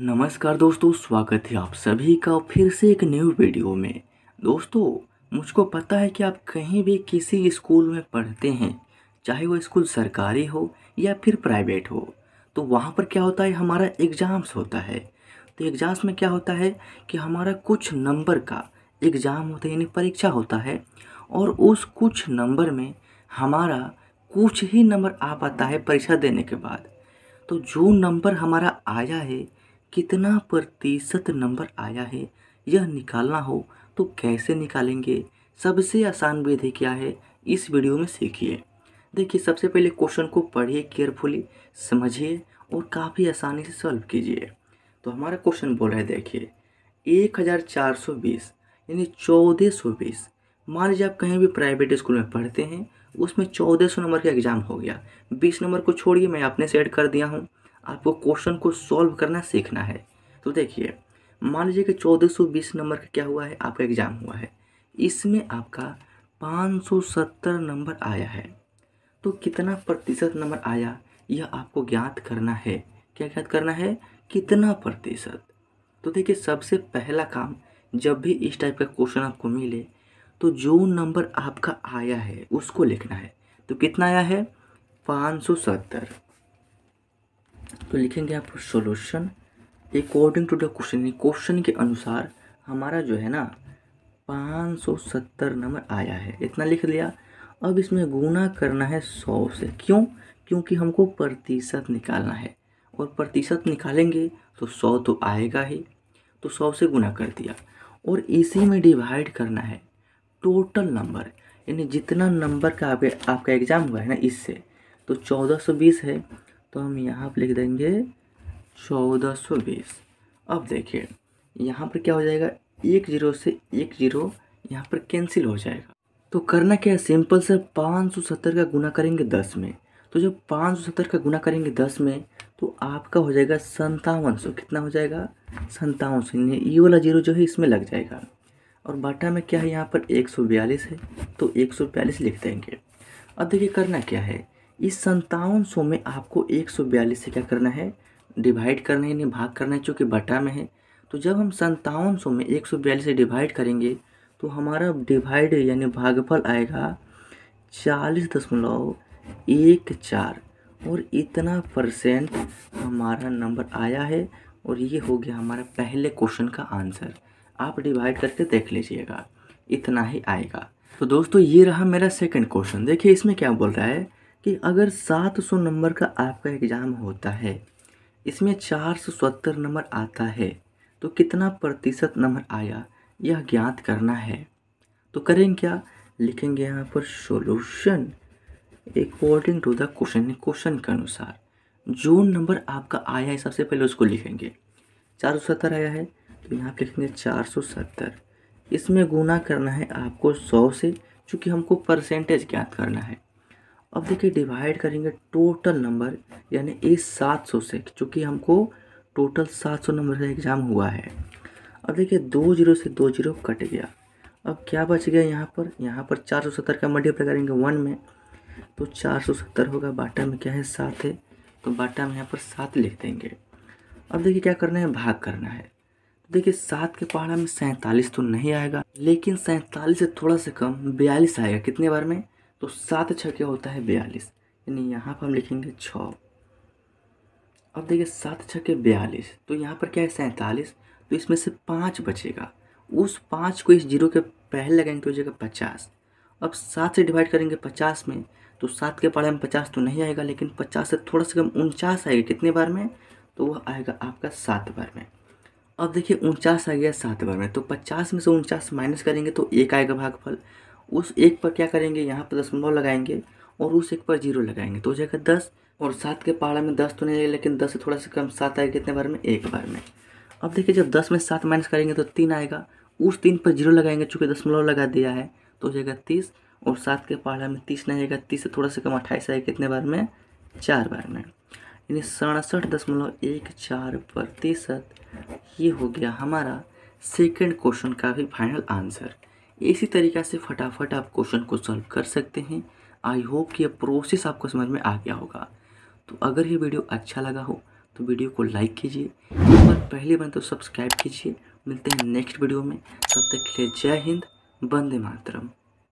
नमस्कार दोस्तों स्वागत है आप सभी का फिर से एक न्यू वीडियो में दोस्तों मुझको पता है कि आप कहीं भी किसी स्कूल में पढ़ते हैं चाहे वो स्कूल सरकारी हो या फिर प्राइवेट हो तो वहाँ पर क्या होता है हमारा एग्ज़ाम्स होता है तो एग्ज़ाम्स में क्या होता है कि हमारा कुछ नंबर का एग्ज़ाम होता है यानी परीक्षा होता है और उस कुछ नंबर में हमारा कुछ ही नंबर आ पाता है परीक्षा देने के बाद तो जो नंबर हमारा आया है कितना प्रतिशत नंबर आया है यह निकालना हो तो कैसे निकालेंगे सबसे आसान विधि क्या है इस वीडियो में सीखिए देखिए सबसे पहले क्वेश्चन को पढ़िए केयरफुली समझिए और काफ़ी आसानी से सॉल्व कीजिए तो हमारा क्वेश्चन बोल रहा है देखिए एक हज़ार चार सौ बीस यानी चौदह सौ बीस मान लीजिए आप कहीं भी प्राइवेट स्कूल में पढ़ते हैं उसमें चौदह सौ नंबर का एग्ज़ाम हो गया बीस नंबर को छोड़िए मैं अपने से ऐड कर दिया हूँ आपको क्वेश्चन को सॉल्व करना सीखना है तो देखिए मान लीजिए कि 1420 नंबर का क्या हुआ है आपका एग्ज़ाम हुआ है इसमें आपका 570 नंबर आया है तो कितना प्रतिशत नंबर आया यह आपको ज्ञात करना है क्या ज्ञात करना है कितना प्रतिशत तो देखिए सबसे पहला काम जब भी इस टाइप का क्वेश्चन आपको मिले तो जो नंबर आपका आया है उसको लिखना है तो कितना आया है सत्तर तो लिखेंगे आप solution according to the question question के अनुसार हमारा जो है ना 570 नंबर आया है इतना लिख लिया अब इसमें गुना करना है 100 से क्यों क्योंकि हमको प्रतिशत निकालना है और प्रतिशत निकालेंगे तो 100 तो आएगा ही तो 100 से गुना कर दिया और इसी में डिवाइड करना है टोटल नंबर यानी जितना नंबर का आपके आपका एग्ज़ाम हुआ है ना इससे तो बीस है तो हम यहाँ पर लिख देंगे चौदह सौ बीस अब देखिए यहाँ पर क्या हो जाएगा एक जीरो से एक जीरो यहाँ पर कैंसिल हो जाएगा तो करना क्या है सिंपल से पाँच सौ सत्तर का गुना करेंगे दस में तो जब पाँच सौ सत्तर का गुना करेंगे दस में तो आपका हो जाएगा संतावन सौ कितना हो जाएगा संतावन सौ ये वाला जीरो जो है इसमें लग जाएगा और बाटा में क्या है यहाँ पर एक सौ बयालीस है तो एक सौ बयालीस लिख देंगे अब देखिए करना क्या है इस संतावन सौ में आपको एक सौ बयालीस से क्या करना है डिवाइड करना है यानी भाग करना है चूँकि बटा में है तो जब हम संतावन सौ में एक सौ बयालीस से डिवाइड करेंगे तो हमारा डिवाइड यानी भागफल आएगा चालीस दशमलव एक चार और इतना परसेंट हमारा नंबर आया है और ये हो गया हमारा पहले क्वेश्चन का आंसर आप डिवाइड करके देख लीजिएगा इतना ही आएगा तो दोस्तों ये रहा मेरा सेकंड क्वेश्चन देखिए इसमें क्या बोल रहा है कि अगर 700 नंबर का आपका एग्ज़ाम होता है इसमें 470 नंबर आता है तो कितना प्रतिशत नंबर आया यह ज्ञात करना है तो करें क्या लिखेंगे यहाँ पर solution according to the question question के अनुसार जो नंबर आपका आया है सबसे पहले उसको लिखेंगे चार सौ सत्तर आया है तो यहाँ पर लिखेंगे चार सौ सत्तर इसमें गुना करना है आपको सौ से चूँकि हमको परसेंटेज ज्ञात करना है अब देखिए डिवाइड करेंगे टोटल नंबर यानी ए सात सौ से चूँकि हमको टोटल सात सौ नंबर का एग्ज़ाम हुआ है अब देखिए दो जीरो से दो जीरो कट गया अब क्या बच गया यहाँ पर यहाँ पर चार सौ सत्तर का मल्टीप्लाई करेंगे वन में तो चार सौ सत्तर होगा बाटा में क्या है सात है तो बाटा में यहाँ पर सात लिख देंगे अब देखिए क्या करना है भाग करना है तो देखिए सात के पहाड़ा में सैंतालीस तो नहीं आएगा लेकिन सैंतालीस से थोड़ा सा कम बयालीस आएगा कितने बार में तो सात छक्के होता है बयालीस यानी यहाँ पर हम लिखेंगे छ अब देखिए सात के बयालीस तो यहाँ पर क्या है सैंतालीस तो इसमें से पाँच बचेगा उस पाँच को इस जीरो के पहले लगाएंगे तो हो जाएगा पचास अब सात से डिवाइड करेंगे पचास में तो सात के पढ़ाई में पचास तो नहीं आएगा लेकिन पचास से थोड़ा सा कम उनचास आएगा कितने बार में तो वह आएगा आपका सात बार में अब देखिए उनचास आ गया सात बार में तो पचास में से उनचास माइनस करेंगे तो एक आएगा भागफल उस एक पर क्या करेंगे यहाँ पर दशमलव लगाएंगे और उस एक पर जीरो लगाएंगे तो हो जाएगा दस और सात के पहाड़ा में दस तो नहीं लगेगा लेकिन दस से थोड़ा सा कम सात आएगा कितने बार में एक बार में अब देखिए जब दस में सात माइनस करेंगे तो तीन आएगा उस तीन पर जीरो लगाएंगे चूँकि दसमलव लगा दिया है तो हो जाएगा तीस और सात के पहाड़ा में तीस नहीं आएगा तीस से थोड़ा सा कम अट्ठाईस आएगा कितने बार में चार बार में यानी सड़सठ दशमलव एक चार प्रतिशत ये हो गया हमारा सेकेंड क्वेश्चन का भी फाइनल आंसर इसी तरीक़ा से फटाफट आप क्वेश्चन को सॉल्व कर सकते हैं आई होप कि यह प्रोसेस आपको समझ में आ गया होगा तो अगर ये वीडियो अच्छा लगा हो तो वीडियो को लाइक कीजिए और पहले बने तो सब्सक्राइब कीजिए मिलते हैं नेक्स्ट वीडियो में तब तक के लिए जय हिंद वंदे मातरम